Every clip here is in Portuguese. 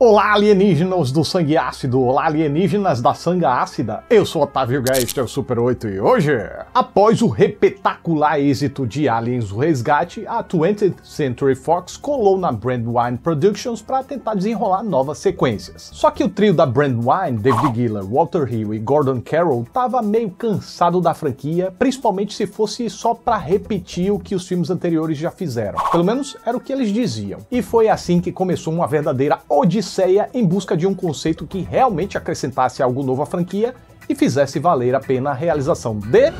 Olá, alienígenas do sangue ácido! Olá, alienígenas da sanga ácida! Eu sou Otávio Geist, é o Super 8 e hoje, após o repetacular êxito de Aliens o Resgate, a 20th Century Fox colou na Brandwine Productions para tentar desenrolar novas sequências. Só que o trio da Brandwine, David Giller, Walter Hill e Gordon Carroll, tava meio cansado da franquia, principalmente se fosse só para repetir o que os filmes anteriores já fizeram. Pelo menos era o que eles diziam. E foi assim que começou uma verdadeira audição odisseia em busca de um conceito que realmente acrescentasse algo novo à franquia e fizesse valer a pena a realização de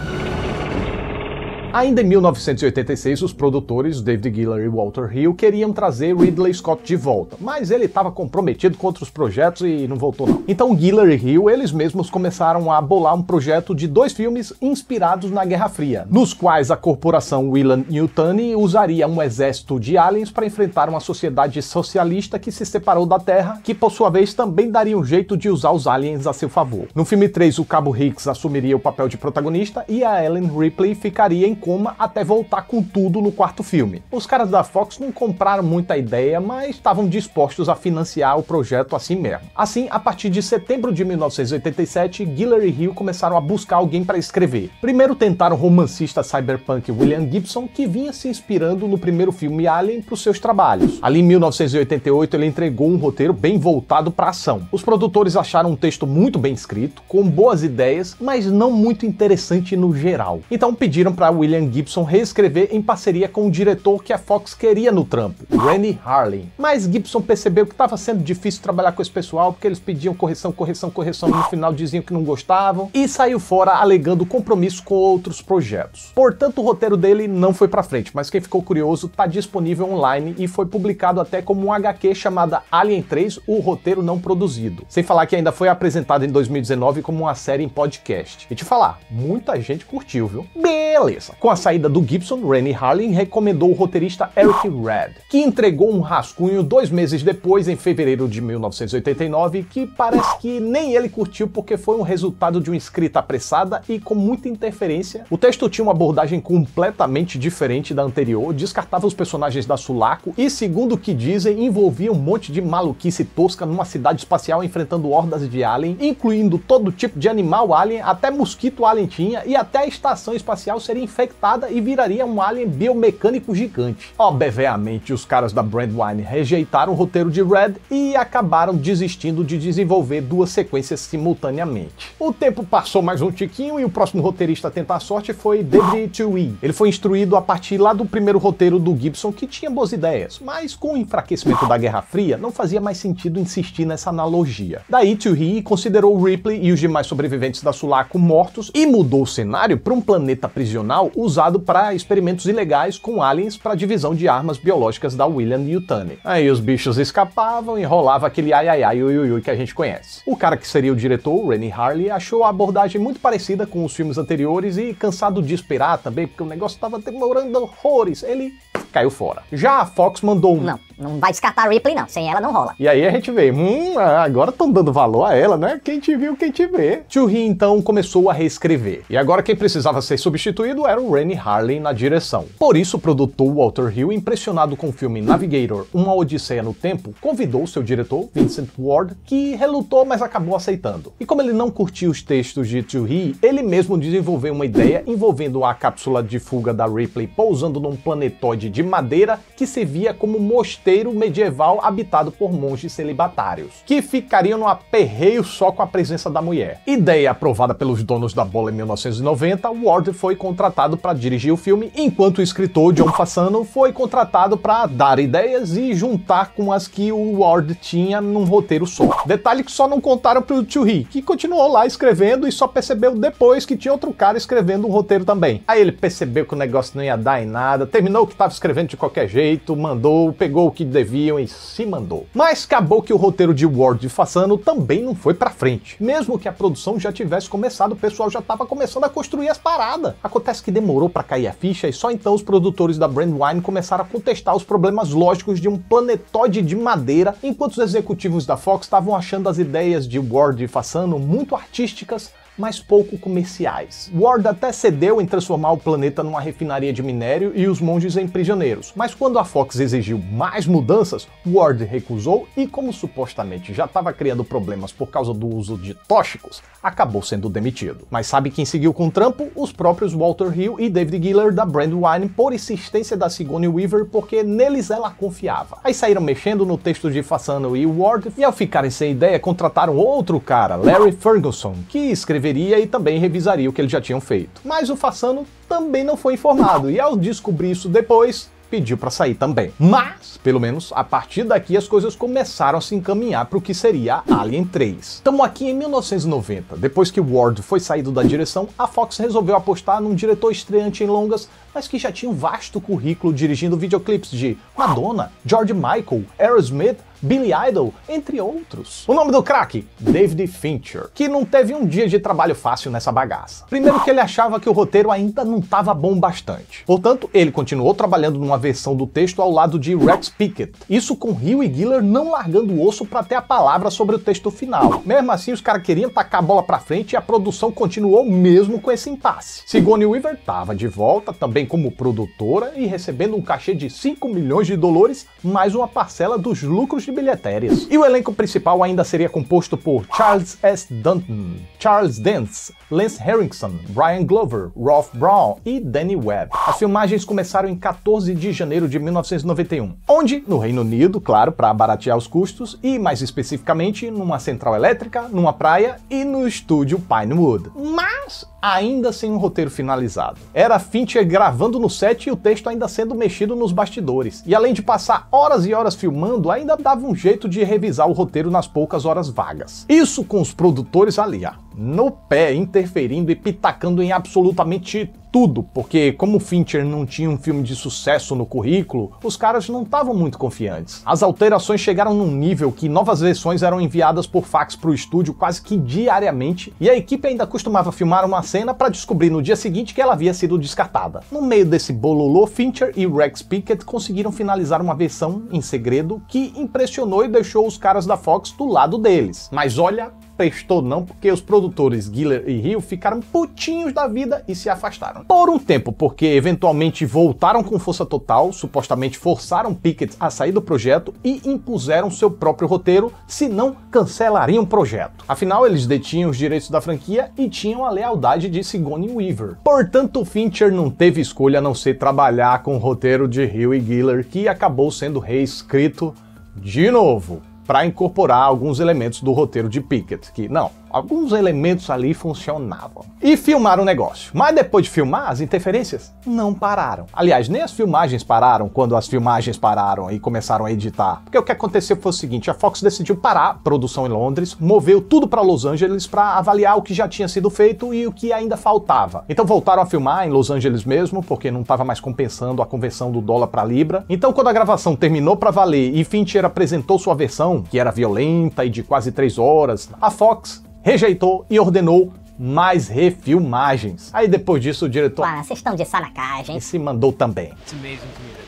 Ainda em 1986, os produtores David Giller e Walter Hill queriam trazer Ridley Scott de volta, mas ele estava comprometido com outros projetos e não voltou não. Então Giller e Hill, eles mesmos começaram a bolar um projeto de dois filmes inspirados na Guerra Fria, nos quais a corporação Willan Newton usaria um exército de aliens para enfrentar uma sociedade socialista que se separou da Terra, que por sua vez também daria um jeito de usar os aliens a seu favor. No filme 3, o Cabo Hicks assumiria o papel de protagonista e a Ellen Ripley ficaria em coma até voltar com tudo no quarto filme. Os caras da Fox não compraram muita ideia, mas estavam dispostos a financiar o projeto assim mesmo. Assim, a partir de setembro de 1987, e Hill começaram a buscar alguém para escrever. Primeiro tentaram o romancista cyberpunk William Gibson, que vinha se inspirando no primeiro filme Alien para os seus trabalhos. Ali em 1988, ele entregou um roteiro bem voltado para ação. Os produtores acharam um texto muito bem escrito, com boas ideias, mas não muito interessante no geral. Então pediram para William William Gibson reescrever em parceria com o diretor que a Fox queria no trampo, Rennie Harlin. Mas Gibson percebeu que estava sendo difícil trabalhar com esse pessoal porque eles pediam correção, correção, correção, no final diziam que não gostavam e saiu fora alegando compromisso com outros projetos. Portanto, o roteiro dele não foi para frente, mas quem ficou curioso está disponível online e foi publicado até como um HQ chamada Alien 3, o roteiro não produzido. Sem falar que ainda foi apresentado em 2019 como uma série em podcast. E te falar, muita gente curtiu, viu? Beleza. Com a saída do Gibson, Rennie Harlin recomendou o roteirista Eric Redd, que entregou um rascunho dois meses depois, em fevereiro de 1989, que parece que nem ele curtiu porque foi um resultado de uma escrita apressada e com muita interferência. O texto tinha uma abordagem completamente diferente da anterior, descartava os personagens da Sulaco e, segundo o que dizem, envolvia um monte de maluquice tosca numa cidade espacial enfrentando hordas de alien, incluindo todo tipo de animal alien, até mosquito alien tinha e até a estação espacial seria infectada infectada e viraria um alien biomecânico gigante. Obviamente, os caras da Brandwine rejeitaram o roteiro de Red e acabaram desistindo de desenvolver duas sequências simultaneamente. O tempo passou mais um tiquinho e o próximo roteirista a tentar a sorte foi David Tui. Ele foi instruído a partir lá do primeiro roteiro do Gibson, que tinha boas ideias, mas com o enfraquecimento da Guerra Fria, não fazia mais sentido insistir nessa analogia. Daí Tui considerou Ripley e os demais sobreviventes da Sulaco mortos e mudou o cenário para um planeta prisional usado para experimentos ilegais com aliens para divisão de armas biológicas da William Yutani. Aí os bichos escapavam e rolava aquele ai ai ai ui, ui, ui que a gente conhece. O cara que seria o diretor, Rennie Harley, achou a abordagem muito parecida com os filmes anteriores e cansado de esperar também, porque o negócio estava demorando horrores, ele caiu fora. Já a Fox mandou um Não. Não vai descartar a Ripley, não. Sem ela não rola. E aí a gente vê, hum, agora estão dando valor a ela, né? Quem te viu, quem te vê. Tchurri então começou a reescrever. E agora quem precisava ser substituído era o Rennie Harlin na direção. Por isso o produtor Walter Hill, impressionado com o filme Navigator, Uma Odisseia no Tempo, convidou seu diretor, Vincent Ward, que relutou, mas acabou aceitando. E como ele não curtiu os textos de Tchurri, ele mesmo desenvolveu uma ideia envolvendo a cápsula de fuga da Ripley pousando num planetoide de madeira que servia como mosteiro mosteiro medieval habitado por monges celibatários, que ficariam no aperreio só com a presença da mulher. Ideia aprovada pelos donos da bola em 1990, Ward foi contratado para dirigir o filme, enquanto o escritor John Fassano foi contratado para dar ideias e juntar com as que o Ward tinha num roteiro só. Detalhe que só não contaram para pro Churi, que continuou lá escrevendo e só percebeu depois que tinha outro cara escrevendo um roteiro também. Aí ele percebeu que o negócio não ia dar em nada, terminou o que estava escrevendo de qualquer jeito, mandou, pegou o que deviam e se mandou. Mas acabou que o roteiro de Ward e Fassano também não foi pra frente. Mesmo que a produção já tivesse começado, o pessoal já tava começando a construir as paradas. Acontece que demorou para cair a ficha e só então os produtores da Brandwine começaram a contestar os problemas lógicos de um planetóide de madeira, enquanto os executivos da Fox estavam achando as ideias de Ward e Fassano muito artísticas mas pouco comerciais. Ward até cedeu em transformar o planeta numa refinaria de minério e os monges em prisioneiros, mas quando a Fox exigiu mais mudanças, Ward recusou e, como supostamente já estava criando problemas por causa do uso de tóxicos, acabou sendo demitido. Mas sabe quem seguiu com o trampo? Os próprios Walter Hill e David Giller da Brandwine por insistência da Sigourney Weaver porque neles ela confiava. Aí saíram mexendo no texto de Fasano e Ward e ao ficarem sem ideia contrataram outro cara, Larry Ferguson, que escreveu reescreveria e também revisaria o que eles já tinham feito. Mas o Fassano também não foi informado, e ao descobrir isso depois, pediu para sair também. Mas, pelo menos a partir daqui, as coisas começaram a se encaminhar para o que seria Alien 3. Estamos aqui em 1990. Depois que Ward foi saído da direção, a Fox resolveu apostar num diretor estreante em longas, mas que já tinha um vasto currículo dirigindo videoclipes de Madonna, George Michael, Aerosmith Billy Idol, entre outros. O nome do craque? David Fincher, que não teve um dia de trabalho fácil nessa bagaça. Primeiro que ele achava que o roteiro ainda não estava bom bastante. Portanto, ele continuou trabalhando numa versão do texto ao lado de Rex Pickett. Isso com Hill e Giller não largando o osso para ter a palavra sobre o texto final. Mesmo assim, os caras queriam tacar a bola para frente e a produção continuou mesmo com esse impasse. Sigourney Weaver estava de volta, também como produtora e recebendo um cachê de 5 milhões de dólares mais uma parcela dos lucros de bilhetérias. E o elenco principal ainda seria composto por Charles S. Dunton, Charles Dance, Lance Harrison, Brian Glover, Rolf Brown e Danny Webb. As filmagens começaram em 14 de janeiro de 1991, onde, no Reino Unido, claro, para baratear os custos, e mais especificamente numa central elétrica, numa praia e no estúdio Pinewood. Mas ainda sem um roteiro finalizado. Era Fincher gravando no set e o texto ainda sendo mexido nos bastidores. E além de passar horas e horas filmando, ainda dava um jeito de revisar o roteiro nas poucas horas vagas. Isso com os produtores ali, no pé, interferindo e pitacando em absolutamente tudo, porque como Fincher não tinha um filme de sucesso no currículo, os caras não estavam muito confiantes. As alterações chegaram num nível que novas versões eram enviadas por fax para o estúdio quase que diariamente, e a equipe ainda costumava filmar uma cena para descobrir no dia seguinte que ela havia sido descartada. No meio desse bololô, Fincher e Rex Pickett conseguiram finalizar uma versão em segredo que impressionou e deixou os caras da Fox do lado deles. Mas olha prestou não, porque os produtores Giller e Hill ficaram putinhos da vida e se afastaram. Por um tempo, porque eventualmente voltaram com força total, supostamente forçaram Pickett a sair do projeto e impuseram seu próprio roteiro, se não cancelariam o projeto. Afinal, eles detinham os direitos da franquia e tinham a lealdade de Sigourney Weaver. Portanto, Fincher não teve escolha a não ser trabalhar com o roteiro de Hill e Giller, que acabou sendo reescrito de novo para incorporar alguns elementos do roteiro de Pickett, que não, Alguns elementos ali funcionavam. E filmaram o negócio. Mas depois de filmar, as interferências não pararam. Aliás, nem as filmagens pararam quando as filmagens pararam e começaram a editar. Porque o que aconteceu foi o seguinte: a Fox decidiu parar a produção em Londres, moveu tudo para Los Angeles para avaliar o que já tinha sido feito e o que ainda faltava. Então voltaram a filmar em Los Angeles mesmo, porque não estava mais compensando a conversão do dólar para libra. Então, quando a gravação terminou para valer e Fincher apresentou sua versão, que era violenta e de quase três horas, a Fox rejeitou e ordenou mais refilmagens. Aí depois disso o diretor... Ah, vocês estão de sacanagem. E se mandou também. It's amazing to me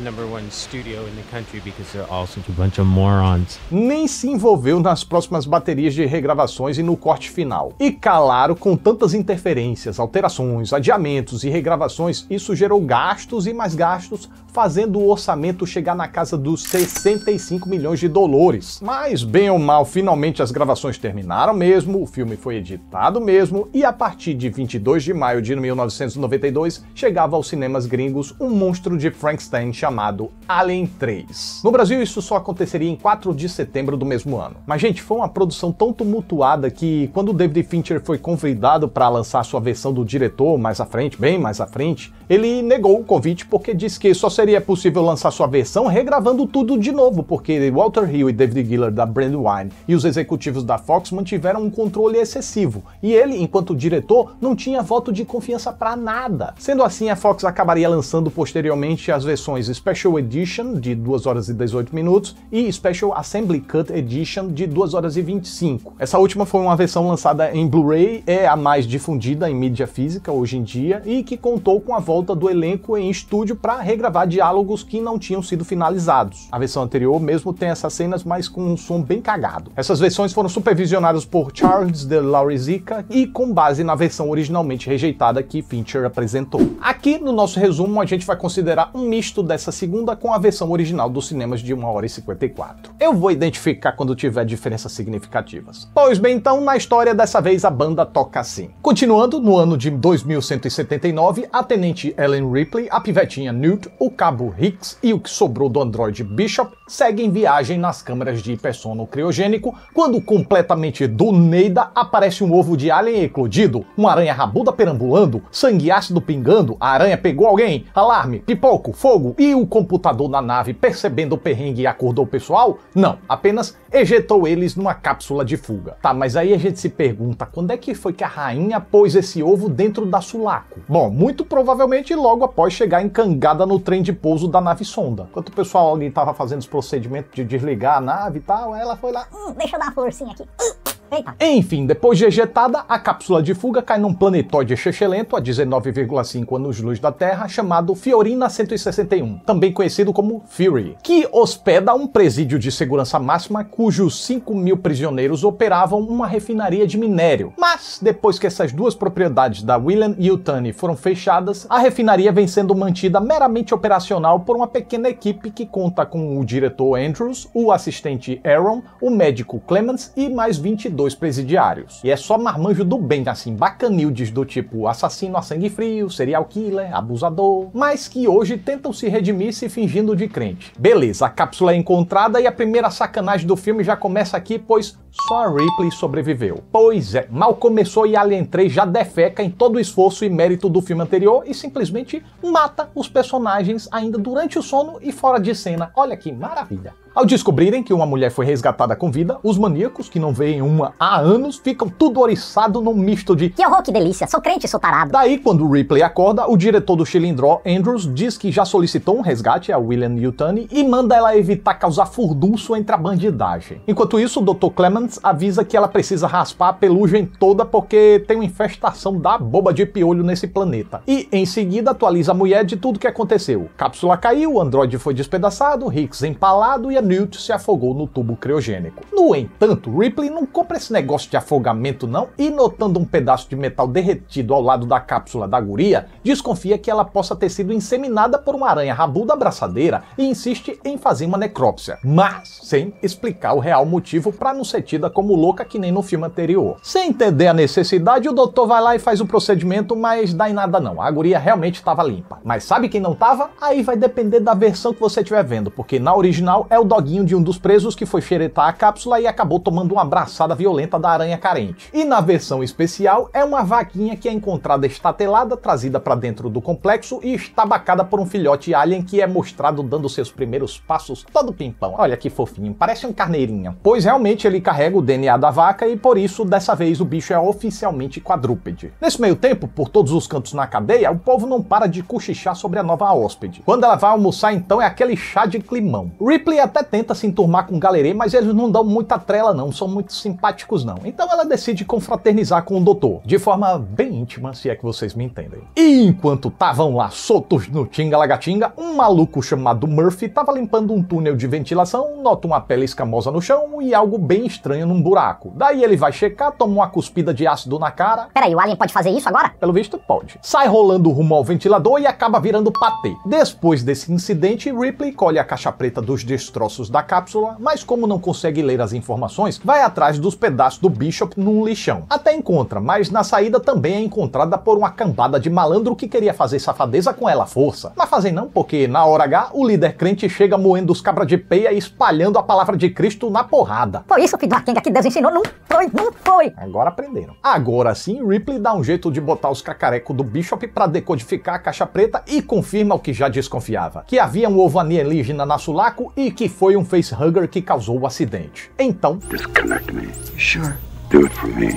number one studio in the country because they're all such a bunch of morons. Nem se envolveu nas próximas baterias de regravações e no corte final. E calaram com tantas interferências, alterações, adiamentos e regravações, isso gerou gastos e mais gastos, fazendo o orçamento chegar na casa dos 65 milhões de dólares. Mas bem ou mal, finalmente as gravações terminaram mesmo, o filme foi editado mesmo e a partir de 22 de maio de 1992 chegava aos cinemas gringos um monstro de Frank Einstein chamado Alien 3. No Brasil, isso só aconteceria em 4 de setembro do mesmo ano. Mas, gente, foi uma produção tão tumultuada que, quando David Fincher foi convidado para lançar sua versão do diretor mais à frente, bem mais à frente, ele negou o convite porque disse que só seria possível lançar sua versão regravando tudo de novo, porque Walter Hill e David Giller da Brandywine e os executivos da Fox mantiveram um controle excessivo, e ele, enquanto diretor, não tinha voto de confiança para nada. Sendo assim, a Fox acabaria lançando posteriormente as versões Special Edition, de 2 horas e 18 minutos, e Special Assembly Cut Edition, de 2 horas e 25. Essa última foi uma versão lançada em Blu-ray, é a mais difundida em mídia física hoje em dia, e que contou com a volta do elenco em estúdio para regravar diálogos que não tinham sido finalizados. A versão anterior mesmo tem essas cenas, mas com um som bem cagado. Essas versões foram supervisionadas por Charles de Laurizica e com base na versão originalmente rejeitada que Fincher apresentou. Aqui no nosso resumo a gente vai considerar um misto dessa segunda com a versão original dos cinemas de 1 hora e 54. Eu vou identificar quando tiver diferenças significativas. Pois bem, então, na história dessa vez a banda toca assim. Continuando, no ano de 2179, a tenente Ellen Ripley, a pivetinha Newt, o cabo Hicks e o que sobrou do androide Bishop seguem viagem nas câmaras de hipersono criogênico quando, completamente do Neida, aparece um ovo de alien eclodido, uma aranha rabuda perambulando, sangue ácido pingando, a aranha pegou alguém, alarme, pipoco, fogo fogo e o computador na nave, percebendo o perrengue, acordou o pessoal? Não, apenas ejetou eles numa cápsula de fuga. Tá, mas aí a gente se pergunta quando é que foi que a rainha pôs esse ovo dentro da Sulaco? Bom, muito provavelmente logo após chegar encangada no trem de pouso da nave sonda. Enquanto o pessoal ali estava fazendo os procedimentos de desligar a nave e tal, ela foi lá, hum, deixa eu dar uma forcinha aqui. Hum. Eita. Enfim, depois de ejetada, a cápsula de fuga cai num planetoide excelento a 19,5 anos-luz da Terra, chamado Fiorina 161, também conhecido como Fury, que hospeda um presídio de segurança máxima cujos 5 mil prisioneiros operavam uma refinaria de minério. Mas, depois que essas duas propriedades da William e Yutani foram fechadas, a refinaria vem sendo mantida meramente operacional por uma pequena equipe que conta com o diretor Andrews, o assistente Aaron, o médico Clemens e mais 22 dois presidiários. E é só marmanjo do bem, assim, bacanildes do tipo assassino a sangue frio, serial killer, abusador, mas que hoje tentam se redimir se fingindo de crente. Beleza, a cápsula é encontrada e a primeira sacanagem do filme já começa aqui, pois só a Ripley sobreviveu. Pois é, mal começou e Alien 3 já defeca em todo o esforço e mérito do filme anterior e simplesmente mata os personagens ainda durante o sono e fora de cena. Olha que maravilha! Ao descobrirem que uma mulher foi resgatada com vida, os maníacos, que não veem uma há anos, ficam tudo oriçado num misto de Que horror, que delícia, sou crente, sou tarado. Daí, quando o Ripley acorda, o diretor do Chilindró, Andrews, diz que já solicitou um resgate a William Yutani e manda ela evitar causar furdunço entre a bandidagem. Enquanto isso, o Dr. Clements avisa que ela precisa raspar a pelugem toda porque tem uma infestação da boba de piolho nesse planeta. E, em seguida, atualiza a mulher de tudo que aconteceu. Cápsula caiu, o androide foi despedaçado, Hicks empalado e a Newt se afogou no tubo criogênico. No entanto, Ripley não compra esse negócio de afogamento não e notando um pedaço de metal derretido ao lado da cápsula da guria, desconfia que ela possa ter sido inseminada por uma aranha rabuda abraçadeira e insiste em fazer uma necrópsia, mas sem explicar o real motivo para não ser tida como louca que nem no filme anterior. Sem entender a necessidade, o doutor vai lá e faz o procedimento, mas dá em nada não, a guria realmente estava limpa. Mas sabe quem não estava? Aí vai depender da versão que você estiver vendo, porque na original é o doguinho de um dos presos que foi xeretar a cápsula e acabou tomando uma abraçada violenta da aranha carente. E na versão especial, é uma vaquinha que é encontrada estatelada, trazida para dentro do complexo e estabacada por um filhote alien que é mostrado dando seus primeiros passos todo pimpão. Olha que fofinho, parece um carneirinho. Pois realmente ele carrega o DNA da vaca e por isso, dessa vez, o bicho é oficialmente quadrúpede. Nesse meio tempo, por todos os cantos na cadeia, o povo não para de cochichar sobre a nova hóspede. Quando ela vai almoçar, então, é aquele chá de climão. Ripley até tenta se enturmar com o Galerê, mas eles não dão muita trela não, são muito simpáticos não. Então ela decide confraternizar com o doutor, de forma bem íntima, se é que vocês me entendem. E enquanto estavam lá soltos no Tinga-Lagatinga, um maluco chamado Murphy estava limpando um túnel de ventilação, nota uma pele escamosa no chão e algo bem estranho num buraco. Daí ele vai checar, toma uma cuspida de ácido na cara. Peraí, o alien pode fazer isso agora? Pelo visto, pode. Sai rolando rumo ao ventilador e acaba virando patê. Depois desse incidente, Ripley colhe a caixa preta dos destroços ossos da cápsula, mas como não consegue ler as informações, vai atrás dos pedaços do Bishop num lixão. Até encontra, mas na saída também é encontrada por uma cambada de malandro que queria fazer safadeza com ela à força. Mas fazem não, porque na hora H, o líder crente chega moendo os cabras de peia e espalhando a palavra de Cristo na porrada. Foi isso que Bakenga que Deus ensinou não foi, não foi. Agora aprenderam. Agora sim, Ripley dá um jeito de botar os cacarecos do Bishop para decodificar a caixa preta e confirma o que já desconfiava, que havia um ovo alienígena na Sulaco e que foi um facehugger que causou o acidente. Então. Disconnect me. Sure. Do it for me.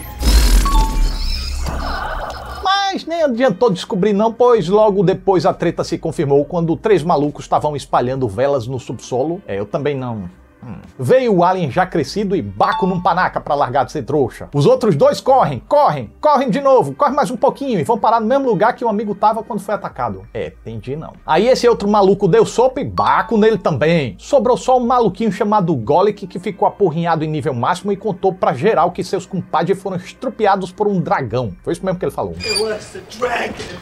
Mas nem adiantou descobrir não, pois logo depois a treta se confirmou quando três malucos estavam espalhando velas no subsolo. É, eu também não Veio o alien já crescido e baco num panaca para largar de ser trouxa. Os outros dois correm, correm, correm de novo, correm mais um pouquinho e vão parar no mesmo lugar que o um amigo tava quando foi atacado. É, entendi não. Aí esse outro maluco deu sopa e baco nele também. Sobrou só um maluquinho chamado Golic que ficou apurrinhado em nível máximo e contou pra geral que seus compadres foram estrupiados por um dragão. Foi isso mesmo que ele falou.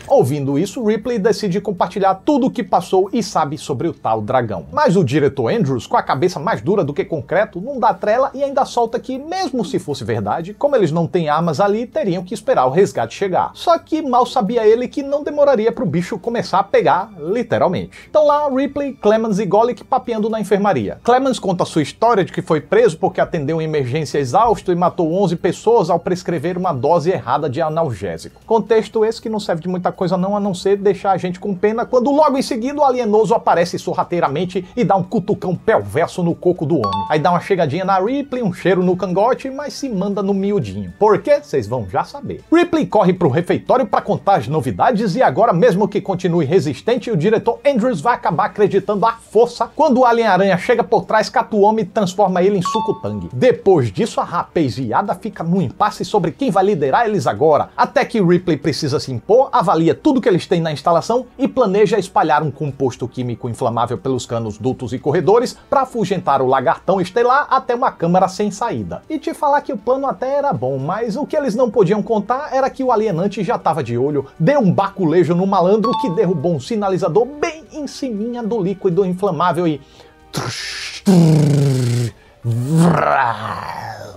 Ouvindo isso, Ripley decide compartilhar tudo o que passou e sabe sobre o tal dragão. Mas o diretor Andrews, com a cabeça mais dura, do que concreto, não dá trela e ainda solta que, mesmo se fosse verdade, como eles não têm armas ali, teriam que esperar o resgate chegar. Só que mal sabia ele que não demoraria para o bicho começar a pegar, literalmente. Então lá, Ripley, Clemens e Golic papeando na enfermaria. Clemens conta sua história de que foi preso porque atendeu uma emergência exausto e matou 11 pessoas ao prescrever uma dose errada de analgésico. Contexto esse que não serve de muita coisa não, a não ser deixar a gente com pena quando logo em seguida o alienoso aparece sorrateiramente e dá um cutucão pelverso no coco corpo do homem. Aí dá uma chegadinha na Ripley, um cheiro no cangote, mas se manda no miudinho. Por quê? Vocês vão já saber. Ripley corre pro refeitório para contar as novidades e agora, mesmo que continue resistente, o diretor Andrews vai acabar acreditando à força quando o Alien-Aranha chega por trás, cata o homem e transforma ele em sucutang. Depois disso, a rapaziada fica num impasse sobre quem vai liderar eles agora, até que Ripley precisa se impor, avalia tudo que eles têm na instalação e planeja espalhar um composto químico inflamável pelos canos, dutos e corredores para afugentar o lagartão estelar até uma câmara sem saída. E te falar que o plano até era bom, mas o que eles não podiam contar era que o alienante já estava de olho, deu um baculejo no malandro que derrubou um sinalizador bem em cima do líquido inflamável e...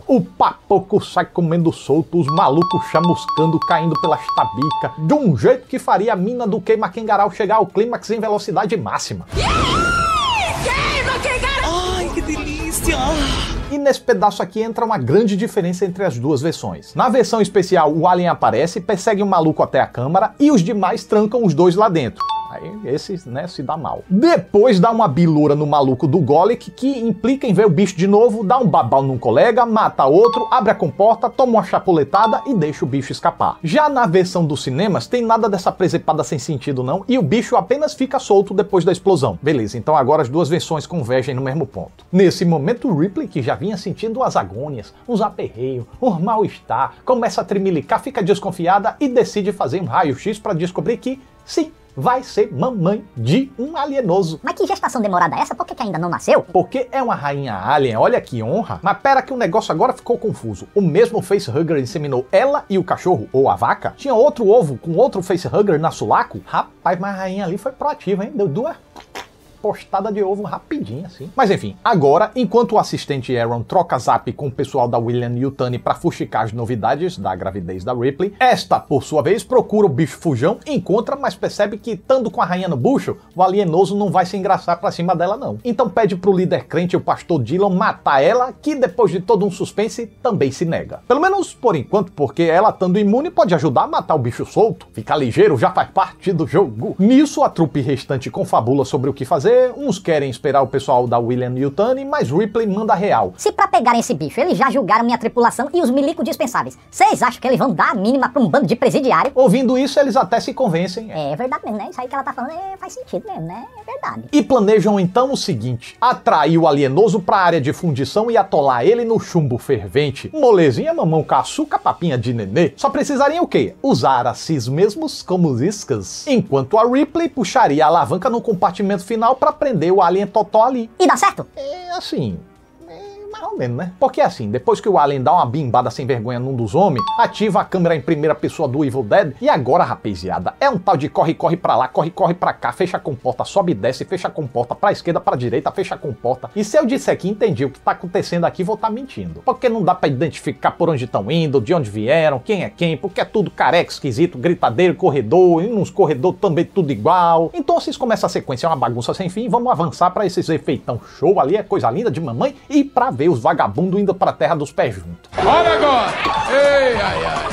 O papoco sai comendo solto, os malucos chamuscando, caindo pelas tabicas, de um jeito que faria a mina do queima-quengaral chegar ao clímax em velocidade máxima. Yeah! E nesse pedaço aqui entra uma grande diferença entre as duas versões. Na versão especial, o alien aparece, persegue o um maluco até a câmara e os demais trancam os dois lá dentro. Aí esse, né, se dá mal. Depois dá uma bilura no maluco do Golic, que implica em ver o bicho de novo, dá um babau num colega, mata outro, abre a comporta, toma uma chapuletada e deixa o bicho escapar. Já na versão dos cinemas, tem nada dessa presepada sem sentido não, e o bicho apenas fica solto depois da explosão. Beleza, então agora as duas versões convergem no mesmo ponto. Nesse momento, Ripley, que já vinha sentindo as agônias, uns aperreios, um mal-estar, começa a trimilicar, fica desconfiada e decide fazer um raio-x para descobrir que, sim, vai ser mamãe de um alienoso. Mas que gestação demorada é essa? Por que, que ainda não nasceu? Porque é uma rainha alien, olha que honra. Mas pera que o negócio agora ficou confuso. O mesmo facehugger inseminou ela e o cachorro, ou a vaca. Tinha outro ovo com outro facehugger na sulaco. Rapaz, mas a rainha ali foi proativa, hein? Deu duas postada de ovo rapidinho, assim. Mas enfim, agora, enquanto o assistente Aaron troca zap com o pessoal da William Yutani para fuxicar as novidades da gravidez da Ripley, esta, por sua vez, procura o bicho fujão, encontra, mas percebe que, estando com a rainha no bucho, o alienoso não vai se engraçar pra cima dela, não. Então pede pro líder crente, o pastor Dylan, matar ela, que depois de todo um suspense, também se nega. Pelo menos por enquanto, porque ela, estando imune, pode ajudar a matar o bicho solto. Ficar ligeiro já faz parte do jogo. Nisso, a trupe restante confabula sobre o que fazer fazer, uns querem esperar o pessoal da William Newton, mas Ripley manda real. Se pra pegarem esse bicho eles já julgaram minha tripulação e os milico dispensáveis, vocês acham que eles vão dar a mínima pra um bando de presidiário? Ouvindo isso, eles até se convencem. É. é, é verdade mesmo, né? Isso aí que ela tá falando é, faz sentido mesmo, né? É verdade. E planejam então o seguinte: atrair o alienoso pra área de fundição e atolar ele no chumbo fervente. Molezinha, mamão, caçuca, papinha de nenê. Só precisariam o quê? Usar a si mesmos como iscas. Enquanto a Ripley puxaria a alavanca no compartimento final pra para prender o alien totó ali. E dá certo? É assim, mais ou menos, né? Porque é assim, depois que o Alien dá uma bimbada sem vergonha num dos homens, ativa a câmera em primeira pessoa do Evil Dead e agora, rapaziada, é um tal de corre, corre pra lá, corre, corre pra cá, fecha a comporta, sobe e desce, fecha a comporta pra esquerda, pra direita, fecha a comporta. E se eu disser que entendi o que tá acontecendo aqui, vou estar tá mentindo. Porque não dá pra identificar por onde estão indo, de onde vieram, quem é quem, porque é tudo careca, esquisito, gritadeiro, corredor, e nos corredor também tudo igual. Então vocês começam a sequência, é uma bagunça sem fim, vamos avançar para esses efeitão show ali, é coisa linda de mamãe, e pra ver os vagabundos indo pra terra dos pés juntos. Olha agora! Ei, ai, ai.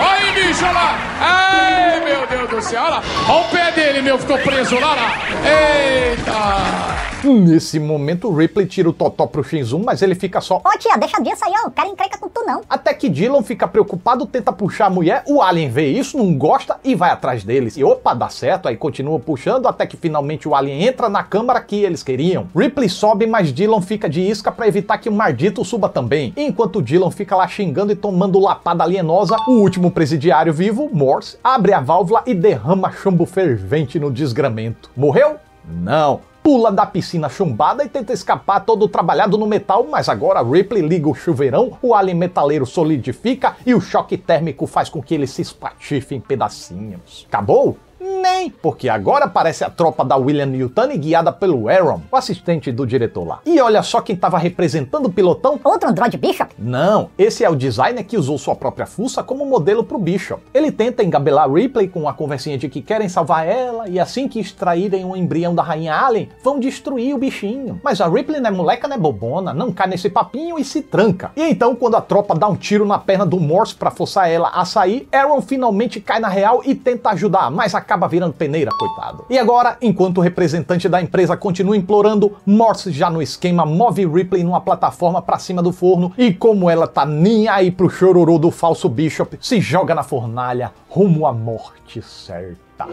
Olha aí, bicho, olha lá! Ai, meu Deus do céu, olha Olha o pé dele, meu, ficou preso lá, lá! Eita! Tipo, nesse momento, o Ripley tira o Totó pro Shinzun, mas ele fica só. Ô tia, deixa disso aí, ó. O cara encrenca com tu não. Até que Dylan fica preocupado, tenta puxar a mulher, o Alien vê isso, não gosta e vai atrás deles. E opa, dá certo, aí continua puxando até que finalmente o Alien entra na câmara que eles queriam. Ripley sobe, mas Dylan fica de isca para evitar que o Mardito suba também. enquanto Dylan fica lá xingando e tomando lapada alienosa, o último presidiário vivo, Morse, abre a válvula e derrama chumbo fervente no desgramento. Morreu? Não pula da piscina chumbada e tenta escapar todo trabalhado no metal, mas agora Ripley liga o chuveirão, o alien metaleiro solidifica e o choque térmico faz com que ele se espatife em pedacinhos. Acabou? Nem, porque agora parece a tropa da William Newton guiada pelo Aaron, o assistente do diretor lá. E olha só quem estava representando o pilotão. Outro android Bishop? Não, esse é o designer que usou sua própria fuça como modelo pro Bishop. Ele tenta engabelar Ripley com a conversinha de que querem salvar ela e assim que extraírem um embrião da rainha Alien, vão destruir o bichinho. Mas a Ripley não é moleca, não é bobona, não cai nesse papinho e se tranca. E então, quando a tropa dá um tiro na perna do Morse para forçar ela a sair, Aaron finalmente cai na real e tenta ajudar, mas acaba acaba virando peneira, coitado. E agora, enquanto o representante da empresa continua implorando, Morse já no esquema move Ripley numa plataforma pra cima do forno e como ela tá nem aí pro chororô do falso Bishop, se joga na fornalha rumo à morte certa.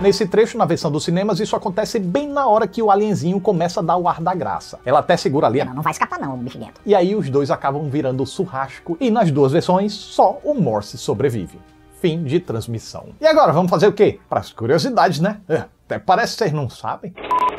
Nesse trecho, na versão dos cinemas, isso acontece bem na hora que o alienzinho começa a dar o ar da graça. Ela até segura ali. Não, não vai escapar não, bichinho. E aí os dois acabam virando surrasco e nas duas versões, só o Morse sobrevive fim de transmissão. E agora vamos fazer o quê? Para as curiosidades, né? É. Até parece que vocês não sabem.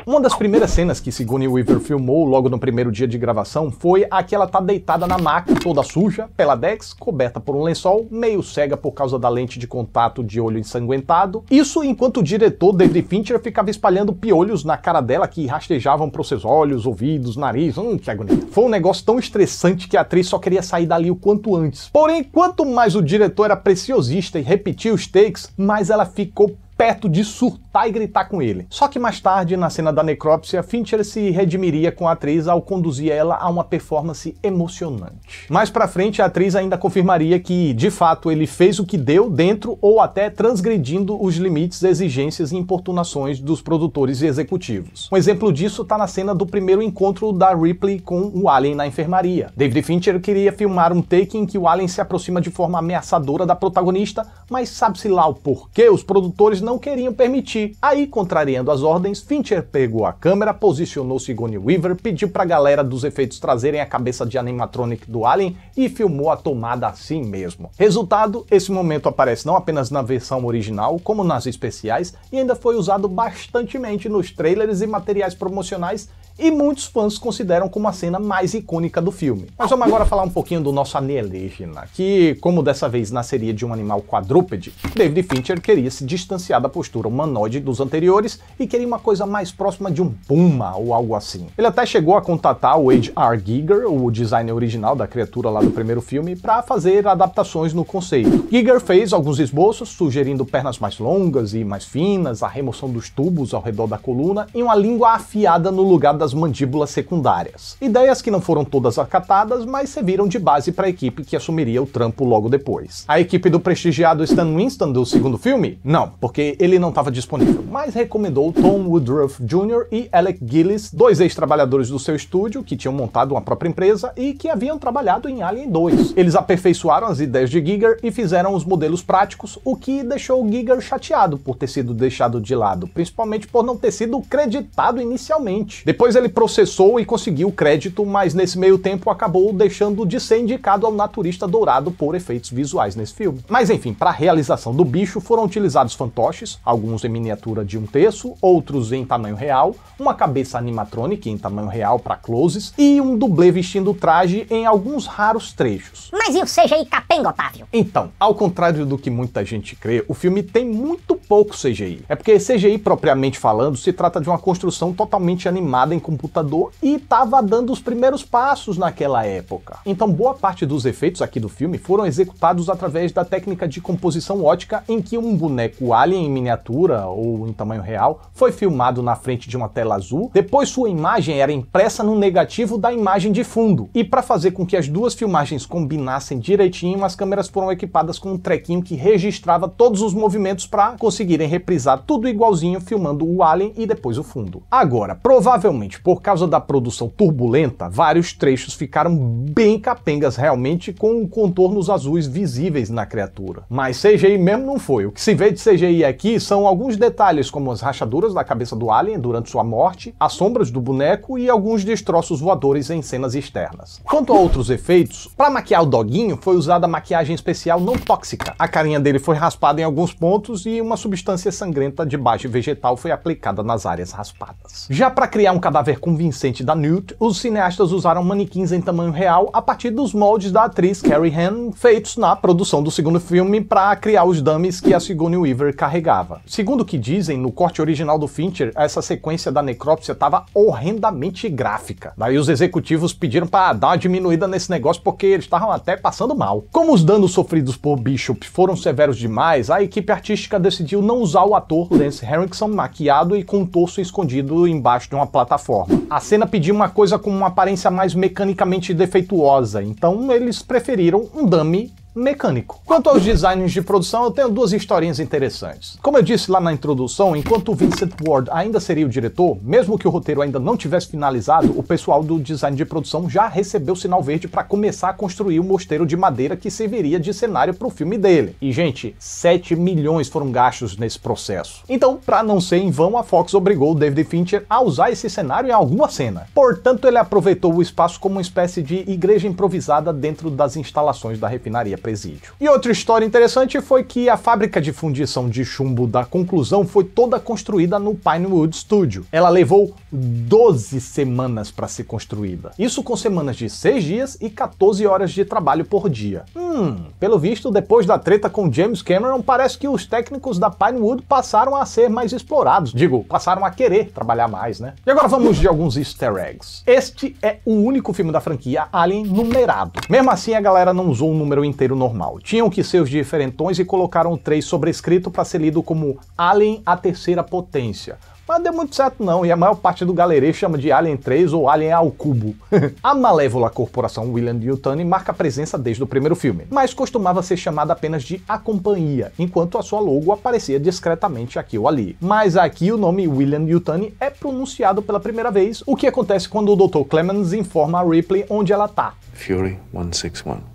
Uma das primeiras cenas que Sigourney Weaver filmou logo no primeiro dia de gravação foi a que ela tá deitada na maca, toda suja, peladex, coberta por um lençol, meio cega por causa da lente de contato de olho ensanguentado. Isso enquanto o diretor David Fincher ficava espalhando piolhos na cara dela que rastejavam para seus olhos, ouvidos, nariz, hum, que agonia. Foi um negócio tão estressante que a atriz só queria sair dali o quanto antes. Porém, quanto mais o diretor era preciosista e repetia os takes, mais ela ficou perto de surtar e gritar com ele. Só que mais tarde, na cena da necrópsia, Fincher se redimiria com a atriz ao conduzir ela a uma performance emocionante. Mais pra frente, a atriz ainda confirmaria que, de fato, ele fez o que deu dentro ou até transgredindo os limites, exigências e importunações dos produtores e executivos. Um exemplo disso está na cena do primeiro encontro da Ripley com o Alien na enfermaria. David Fincher queria filmar um take em que o Alien se aproxima de forma ameaçadora da protagonista, mas sabe-se lá o porquê, os produtores não queriam permitir. Aí, contrariando as ordens, Fincher pegou a câmera, posicionou Sigourney Weaver, pediu pra galera dos efeitos trazerem a cabeça de animatronic do Alien e filmou a tomada assim mesmo. Resultado, esse momento aparece não apenas na versão original, como nas especiais, e ainda foi usado bastantemente nos trailers e materiais promocionais e muitos fãs consideram como a cena mais icônica do filme. Mas vamos agora falar um pouquinho do nosso alienígena, que, como dessa vez nasceria de um animal quadrúpede, David Fincher queria se distanciar da postura humanoide dos anteriores e queria uma coisa mais próxima de um puma ou algo assim. Ele até chegou a contatar o H.R. Giger, o designer original da criatura lá do primeiro filme, para fazer adaptações no conceito. Giger fez alguns esboços, sugerindo pernas mais longas e mais finas, a remoção dos tubos ao redor da coluna e uma língua afiada no lugar da chamadas mandíbulas secundárias. Ideias que não foram todas acatadas, mas serviram de base para a equipe que assumiria o trampo logo depois. A equipe do prestigiado Stan Winston do segundo filme? Não, porque ele não estava disponível, mas recomendou Tom Woodruff Jr. e Alec Gillis, dois ex-trabalhadores do seu estúdio que tinham montado uma própria empresa e que haviam trabalhado em Alien 2. Eles aperfeiçoaram as ideias de Giger e fizeram os modelos práticos, o que deixou Giger chateado por ter sido deixado de lado, principalmente por não ter sido creditado inicialmente. Depois depois ele processou e conseguiu crédito, mas nesse meio tempo acabou deixando de ser indicado ao naturista dourado por efeitos visuais nesse filme. Mas enfim, para a realização do bicho foram utilizados fantoches, alguns em miniatura de um terço, outros em tamanho real, uma cabeça animatrônica em tamanho real para closes e um dublê vestindo traje em alguns raros trechos. Mas e o CGI capenga, Otávio? Então, ao contrário do que muita gente crê, o filme tem muito pouco CGI. É porque CGI propriamente falando se trata de uma construção totalmente animada em computador e estava dando os primeiros passos naquela época. Então, boa parte dos efeitos aqui do filme foram executados através da técnica de composição ótica, em que um boneco alien em miniatura ou em tamanho real foi filmado na frente de uma tela azul, depois sua imagem era impressa no negativo da imagem de fundo. E para fazer com que as duas filmagens combinassem direitinho, as câmeras foram equipadas com um trequinho que registrava todos os movimentos para conseguirem reprisar tudo igualzinho, filmando o alien e depois o fundo. Agora, provavelmente seguinte, por causa da produção turbulenta, vários trechos ficaram bem capengas realmente com contornos azuis visíveis na criatura. Mas CGI mesmo não foi. O que se vê de CGI aqui são alguns detalhes como as rachaduras da cabeça do alien durante sua morte, as sombras do boneco e alguns destroços voadores em cenas externas. Quanto a outros efeitos, para maquiar o doguinho foi usada maquiagem especial não tóxica. A carinha dele foi raspada em alguns pontos e uma substância sangrenta de base vegetal foi aplicada nas áreas raspadas. Já para criar um cadáver cadáver convincente da Newt, os cineastas usaram manequins em tamanho real a partir dos moldes da atriz Carrie Han, feitos na produção do segundo filme para criar os dummies que a Sigourney Weaver carregava. Segundo o que dizem, no corte original do Fincher, essa sequência da necrópsia estava horrendamente gráfica. Daí os executivos pediram para dar uma diminuída nesse negócio porque eles estavam até passando mal. Como os danos sofridos por Bishop foram severos demais, a equipe artística decidiu não usar o ator Lance Henriksen maquiado e com um torso escondido embaixo de uma plataforma forma. A cena pediu uma coisa com uma aparência mais mecanicamente defeituosa, então eles preferiram um dummy mecânico. Quanto aos designs de produção, eu tenho duas historinhas interessantes. Como eu disse lá na introdução, enquanto o Vincent Ward ainda seria o diretor, mesmo que o roteiro ainda não tivesse finalizado, o pessoal do design de produção já recebeu sinal verde para começar a construir o mosteiro de madeira que serviria de cenário para o filme dele. E gente, 7 milhões foram gastos nesse processo. Então, para não ser em vão, a Fox obrigou o David Fincher a usar esse cenário em alguma cena. Portanto, ele aproveitou o espaço como uma espécie de igreja improvisada dentro das instalações da refinaria presídio. E outra história interessante foi que a fábrica de fundição de chumbo da conclusão foi toda construída no Pinewood Studio. Ela levou 12 semanas para ser construída. Isso com semanas de 6 dias e 14 horas de trabalho por dia. Hum, pelo visto, depois da treta com James Cameron, parece que os técnicos da Pinewood passaram a ser mais explorados. Digo, passaram a querer trabalhar mais, né? E agora vamos de alguns easter eggs. Este é o único filme da franquia Alien numerado. Mesmo assim, a galera não usou o número inteiro número normal. Tinham que ser os diferentões e colocaram o 3 sobrescrito para ser lido como Alien a terceira potência. Mas deu muito certo não, e a maior parte do galerê chama de Alien 3 ou Alien ao cubo. a malévola corporação William Newton marca presença desde o primeiro filme, mas costumava ser chamada apenas de A Companhia, enquanto a sua logo aparecia discretamente aqui ou ali. Mas aqui o nome William Newton é pronunciado pela primeira vez, o que acontece quando o Dr. Clemens informa a Ripley onde ela tá. Fury 161.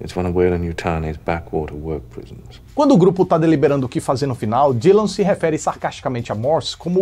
It's one of Whalen Utane's backwater work prisons. Quando o grupo está deliberando o que fazer no final, Dylan se refere sarcasticamente a Morse como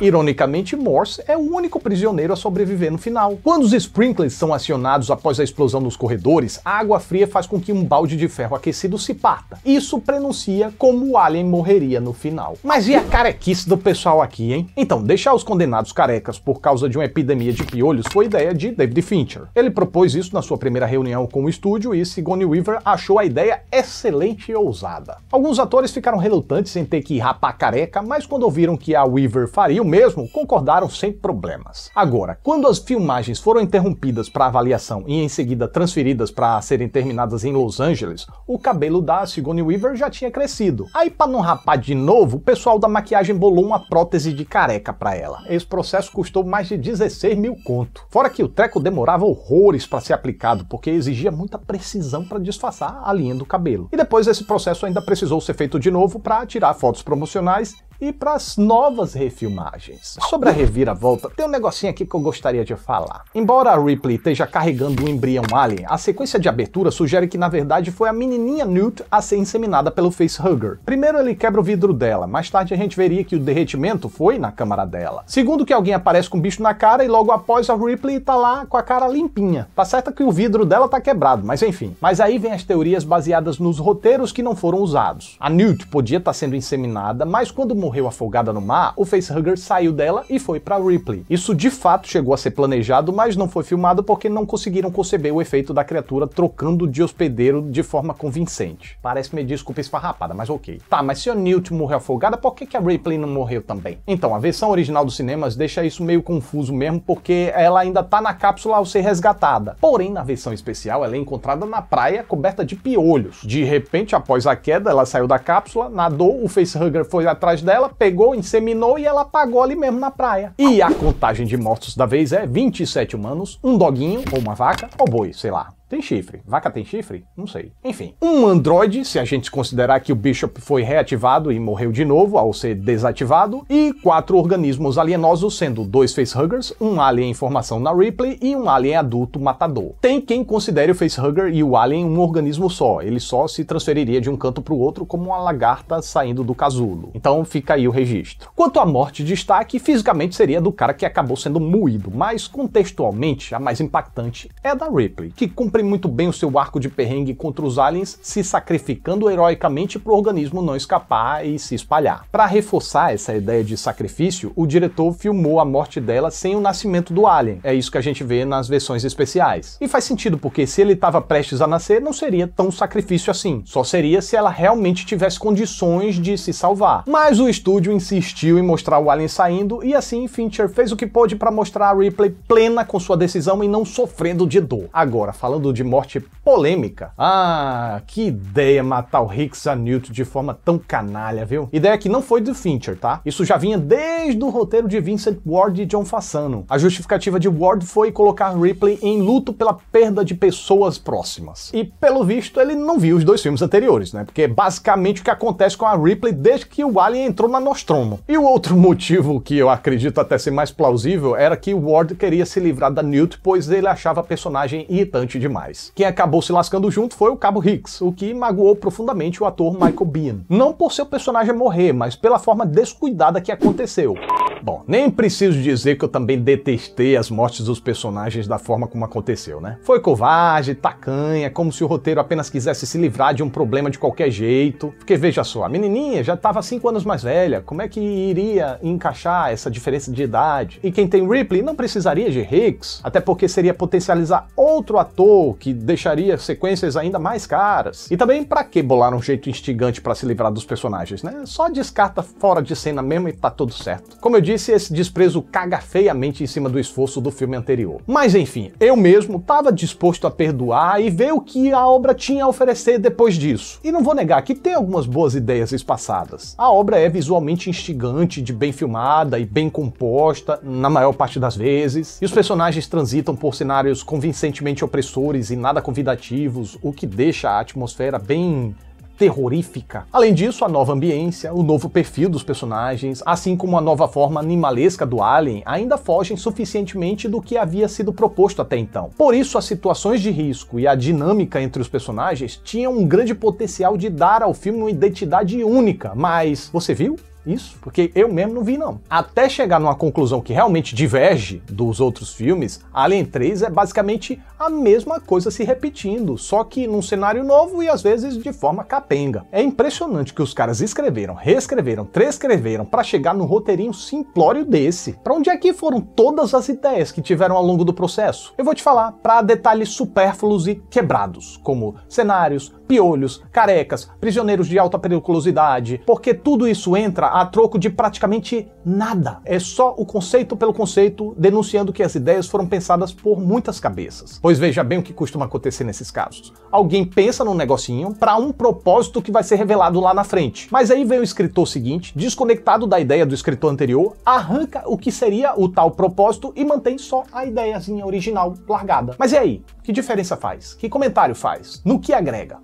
Ironicamente, Morse é o único prisioneiro a sobreviver no final. Quando os sprinklers são acionados após a explosão nos corredores, a água fria faz com que um balde de ferro aquecido se parta. Isso prenuncia como o alien morreria no final. Mas e a carequice do pessoal aqui, hein? Então, deixar os condenados carecas por causa de uma epidemia de piolhos foi ideia de David Fincher. Ele propôs isso na sua primeira reunião com o estúdio e Sigourney Weaver achou a ideia excelente e ousada. Alguns atores ficaram relutantes em ter que rapar careca, mas quando ouviram que a Weaver faria o mesmo, concordaram sem problemas. Agora, quando as filmagens foram interrompidas para avaliação e em seguida transferidas para serem terminadas em Los Angeles, o cabelo da Sigourney Weaver já tinha crescido. Aí, para não rapar de novo, o pessoal da maquiagem bolou uma prótese de careca para ela. Esse processo custou mais de 16 mil conto. Fora que o treco demorava horrores para ser aplicado, porque exigia muita precisão para disfarçar a linha do cabelo. E depois esse processo ainda precisou ser feito de novo para tirar fotos promocionais e para as novas refilmagens. Sobre a reviravolta, tem um negocinho aqui que eu gostaria de falar. Embora a Ripley esteja carregando um embrião alien, a sequência de abertura sugere que na verdade foi a menininha Newt a ser inseminada pelo facehugger. Primeiro ele quebra o vidro dela, mais tarde a gente veria que o derretimento foi na câmara dela. Segundo que alguém aparece com um bicho na cara e logo após a Ripley tá lá com a cara limpinha. Tá certo que o vidro dela tá quebrado, mas enfim. Mas aí vem as teorias baseadas nos roteiros que não foram usados. A Newt podia estar tá sendo inseminada, mas quando morreu morreu afogada no mar, o facehugger saiu dela e foi para Ripley. Isso de fato chegou a ser planejado, mas não foi filmado porque não conseguiram conceber o efeito da criatura trocando de hospedeiro de forma convincente. Parece meio desculpa esfarrapada, mas ok. Tá, mas se a Newt morreu afogada, por que, que a Ripley não morreu também? Então, a versão original dos cinemas deixa isso meio confuso mesmo, porque ela ainda tá na cápsula ao ser resgatada. Porém, na versão especial, ela é encontrada na praia coberta de piolhos. De repente, após a queda, ela saiu da cápsula, nadou, o facehugger foi atrás dela, ela pegou, inseminou e ela apagou ali mesmo na praia. E a contagem de mortos da vez é 27 humanos, um doguinho, ou uma vaca, ou boi, sei lá. Tem chifre. Vaca tem chifre? Não sei. Enfim, um androide, se a gente considerar que o Bishop foi reativado e morreu de novo ao ser desativado, e quatro organismos alienosos, sendo dois facehuggers, um alien em formação na Ripley e um alien adulto matador. Tem quem considere o facehugger e o alien um organismo só, ele só se transferiria de um canto para o outro como uma lagarta saindo do casulo. Então fica aí o registro. Quanto à morte de fisicamente seria do cara que acabou sendo moído, mas contextualmente a mais impactante é da Ripley, que cumprimenta muito bem o seu arco de perrengue contra os aliens, se sacrificando heroicamente para o organismo não escapar e se espalhar. Para reforçar essa ideia de sacrifício, o diretor filmou a morte dela sem o nascimento do alien. É isso que a gente vê nas versões especiais. E faz sentido porque se ele estava prestes a nascer, não seria tão sacrifício assim. Só seria se ela realmente tivesse condições de se salvar. Mas o estúdio insistiu em mostrar o alien saindo e assim Fincher fez o que pôde para mostrar a Ripley plena com sua decisão e não sofrendo de dor. Agora, falando de morte polêmica. Ah, que ideia matar o Hicks a Newton de forma tão canalha, viu? Ideia que não foi do Fincher, tá? Isso já vinha desde o roteiro de Vincent Ward e John Fassano. A justificativa de Ward foi colocar Ripley em luto pela perda de pessoas próximas. E pelo visto ele não viu os dois filmes anteriores, né? Porque é basicamente o que acontece com a Ripley desde que o Alien entrou na Nostromo. E o outro motivo que eu acredito até ser mais plausível era que Ward queria se livrar da Newt, pois ele achava a personagem irritante demais demais. Quem acabou se lascando junto foi o Cabo Hicks, o que magoou profundamente o ator Michael Biehn. Não por seu personagem morrer, mas pela forma descuidada que aconteceu. Bom, nem preciso dizer que eu também detestei as mortes dos personagens da forma como aconteceu, né? Foi covarde, tacanha, como se o roteiro apenas quisesse se livrar de um problema de qualquer jeito. Porque veja só, a menininha já estava 5 anos mais velha, como é que iria encaixar essa diferença de idade? E quem tem Ripley não precisaria de Hicks, até porque seria potencializar outro ator que deixaria sequências ainda mais caras. E também para que bolar um jeito instigante para se livrar dos personagens, né? Só descarta fora de cena mesmo e tá tudo certo. Como eu disse, esse desprezo caga feiamente em cima do esforço do filme anterior. Mas enfim, eu mesmo estava disposto a perdoar e ver o que a obra tinha a oferecer depois disso. E não vou negar que tem algumas boas ideias espaçadas. A obra é visualmente instigante, de bem filmada e bem composta, na maior parte das vezes, e os personagens transitam por cenários convincentemente opressores assustadores e nada convidativos, o que deixa a atmosfera bem terrorífica. Além disso, a nova ambiência, o novo perfil dos personagens, assim como a nova forma animalesca do Alien, ainda fogem suficientemente do que havia sido proposto até então. Por isso, as situações de risco e a dinâmica entre os personagens tinham um grande potencial de dar ao filme uma identidade única, mas você viu? isso, porque eu mesmo não vi não. Até chegar numa conclusão que realmente diverge dos outros filmes, Alien 3 é basicamente a mesma coisa se repetindo, só que num cenário novo e às vezes de forma capenga. É impressionante que os caras escreveram, reescreveram, transcreveram para chegar num roteirinho simplório desse. Para onde é que foram todas as ideias que tiveram ao longo do processo? Eu vou te falar, para detalhes supérfluos e quebrados, como cenários, piolhos, carecas, prisioneiros de alta periculosidade, porque tudo isso entra a troco de praticamente nada. É só o conceito pelo conceito, denunciando que as ideias foram pensadas por muitas cabeças. Pois veja bem o que costuma acontecer nesses casos. Alguém pensa num negocinho para um propósito que vai ser revelado lá na frente. Mas aí vem o escritor seguinte, desconectado da ideia do escritor anterior, arranca o que seria o tal propósito e mantém só a ideiazinha original largada. Mas e aí? Que diferença faz? Que comentário faz? No que agrega?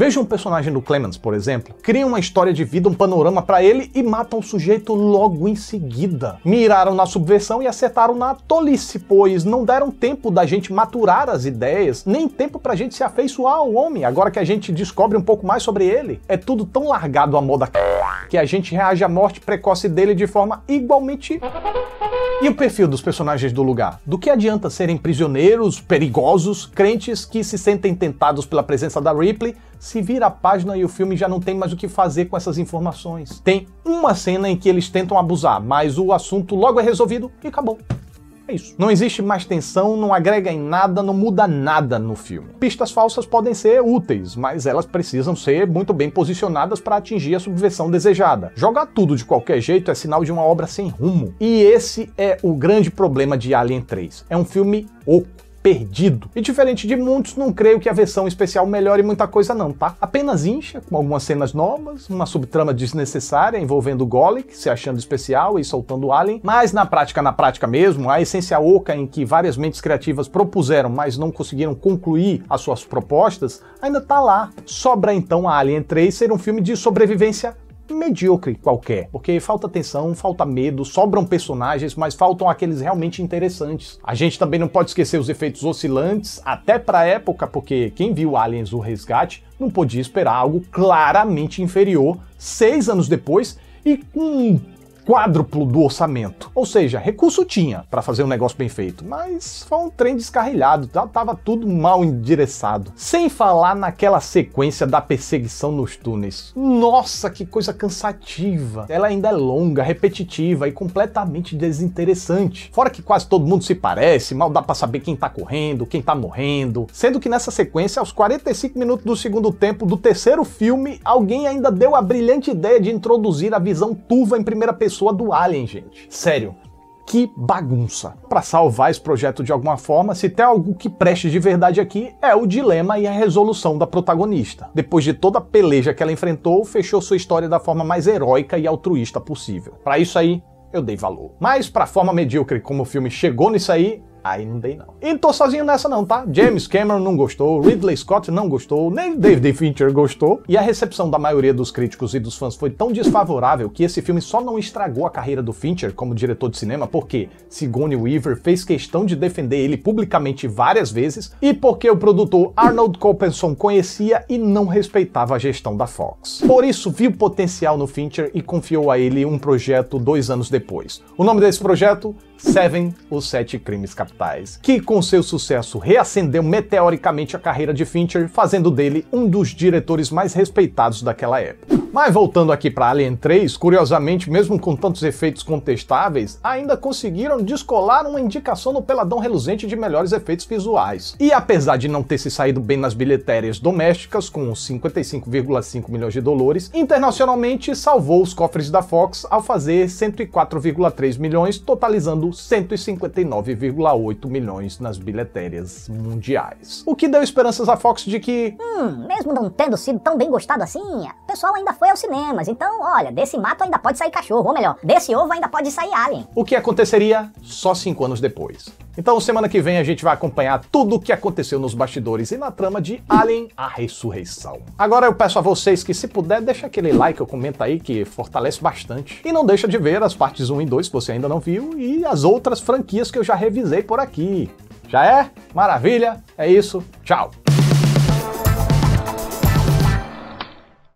Veja um personagem do Clemens, por exemplo, cria uma história de vida, um panorama para ele e matam o sujeito logo em seguida. Miraram na subversão e acertaram na tolice, pois não deram tempo da gente maturar as ideias, nem tempo pra gente se afeiçoar ao homem, agora que a gente descobre um pouco mais sobre ele. É tudo tão largado a moda que a gente reage à morte precoce dele de forma igualmente e o perfil dos personagens do lugar? Do que adianta serem prisioneiros, perigosos, crentes que se sentem tentados pela presença da Ripley se vira a página e o filme já não tem mais o que fazer com essas informações. Tem uma cena em que eles tentam abusar, mas o assunto logo é resolvido e acabou. É isso. Não existe mais tensão, não agrega em nada, não muda nada no filme. Pistas falsas podem ser úteis, mas elas precisam ser muito bem posicionadas para atingir a subversão desejada. Jogar tudo de qualquer jeito é sinal de uma obra sem rumo. E esse é o grande problema de Alien 3. É um filme oco perdido. E diferente de muitos, não creio que a versão especial melhore muita coisa não, tá? Apenas incha, com algumas cenas novas, uma subtrama desnecessária envolvendo o Golic se achando especial e soltando o Alien, mas na prática, na prática mesmo, a essência oca em que várias mentes criativas propuseram, mas não conseguiram concluir as suas propostas, ainda tá lá. Sobra então a Alien 3 ser um filme de sobrevivência medíocre qualquer, porque falta atenção, falta medo, sobram personagens, mas faltam aqueles realmente interessantes. A gente também não pode esquecer os efeitos oscilantes, até pra época, porque quem viu Aliens o Resgate não podia esperar algo claramente inferior seis anos depois e com um quádruplo do orçamento. Ou seja, recurso tinha para fazer um negócio bem feito, mas foi um trem descarrilhado, tá, tava tudo mal endereçado. Sem falar naquela sequência da perseguição nos túneis. Nossa, que coisa cansativa. Ela ainda é longa, repetitiva e completamente desinteressante. Fora que quase todo mundo se parece, mal dá para saber quem tá correndo, quem tá morrendo. Sendo que nessa sequência, aos 45 minutos do segundo tempo do terceiro filme, alguém ainda deu a brilhante ideia de introduzir a visão turva em primeira pessoa pessoa do Alien, gente. Sério. Que bagunça. Para salvar esse projeto de alguma forma, se tem algo que preste de verdade aqui, é o dilema e a resolução da protagonista. Depois de toda a peleja que ela enfrentou, fechou sua história da forma mais heróica e altruísta possível. Para isso aí, eu dei valor. Mas para a forma medíocre como o filme chegou nisso aí, Aí não dei não. E não tô sozinho nessa não, tá? James Cameron não gostou, Ridley Scott não gostou, nem David Fincher gostou. E a recepção da maioria dos críticos e dos fãs foi tão desfavorável que esse filme só não estragou a carreira do Fincher como diretor de cinema porque Sigourney Weaver fez questão de defender ele publicamente várias vezes e porque o produtor Arnold Copenson conhecia e não respeitava a gestão da Fox. Por isso, viu potencial no Fincher e confiou a ele um projeto dois anos depois. O nome desse projeto? Seven, Os Sete Crimes Capitais, que com seu sucesso reacendeu meteoricamente a carreira de Fincher, fazendo dele um dos diretores mais respeitados daquela época. Mas voltando aqui para Alien 3, curiosamente, mesmo com tantos efeitos contestáveis, ainda conseguiram descolar uma indicação no Peladão Reluzente de melhores efeitos visuais. E apesar de não ter se saído bem nas bilhetérias domésticas, com 55,5 milhões de dólares, internacionalmente salvou os cofres da Fox ao fazer 104,3 milhões, totalizando 159,8 milhões nas bilhetérias mundiais. O que deu esperanças à Fox de que, hum, mesmo não tendo sido tão bem gostado assim, o pessoal ainda foi aos cinemas, então, olha, desse mato ainda pode sair cachorro, ou melhor, desse ovo ainda pode sair alien. O que aconteceria só cinco anos depois. Então, semana que vem a gente vai acompanhar tudo o que aconteceu nos bastidores e na trama de Alien a Ressurreição. Agora eu peço a vocês que, se puder, deixa aquele like ou comenta aí que fortalece bastante. E não deixa de ver as partes 1 e 2 que você ainda não viu e as as outras franquias que eu já revisei por aqui. Já é? Maravilha? É isso. Tchau!